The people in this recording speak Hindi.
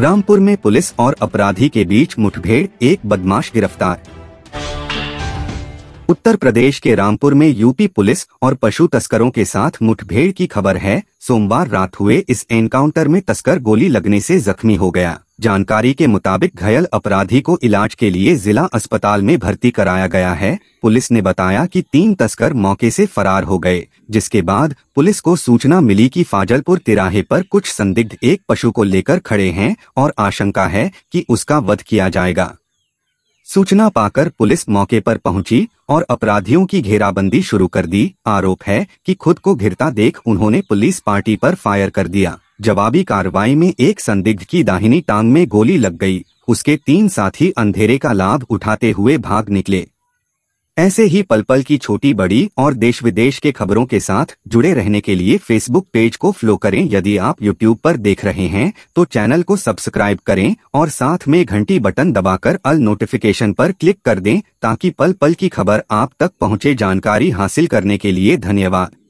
रामपुर में पुलिस और अपराधी के बीच मुठभेड़ एक बदमाश गिरफ्तार उत्तर प्रदेश के रामपुर में यूपी पुलिस और पशु तस्करों के साथ मुठभेड़ की खबर है सोमवार रात हुए इस एनकाउंटर में तस्कर गोली लगने से जख्मी हो गया जानकारी के मुताबिक घायल अपराधी को इलाज के लिए जिला अस्पताल में भर्ती कराया गया है पुलिस ने बताया कि तीन तस्कर मौके से फरार हो गए जिसके बाद पुलिस को सूचना मिली कि फाजलपुर तिराहे पर कुछ संदिग्ध एक पशु को लेकर खड़े हैं और आशंका है कि उसका वध किया जाएगा सूचना पाकर पुलिस मौके पर पहुंची और अपराधियों की घेराबंदी शुरू कर दी आरोप है कि खुद को घिरता देख उन्होंने पुलिस पार्टी पर फायर कर दिया जवाबी कार्रवाई में एक संदिग्ध की दाहिनी टांग में गोली लग गई उसके तीन साथी अंधेरे का लाभ उठाते हुए भाग निकले ऐसे ही पल पल की छोटी बड़ी और देश विदेश के खबरों के साथ जुड़े रहने के लिए फेसबुक पेज को फॉलो करें यदि आप यूट्यूब पर देख रहे हैं तो चैनल को सब्सक्राइब करें और साथ में घंटी बटन दबाकर अल नोटिफिकेशन पर क्लिक कर दें ताकि पल पल की खबर आप तक पहुंचे जानकारी हासिल करने के लिए धन्यवाद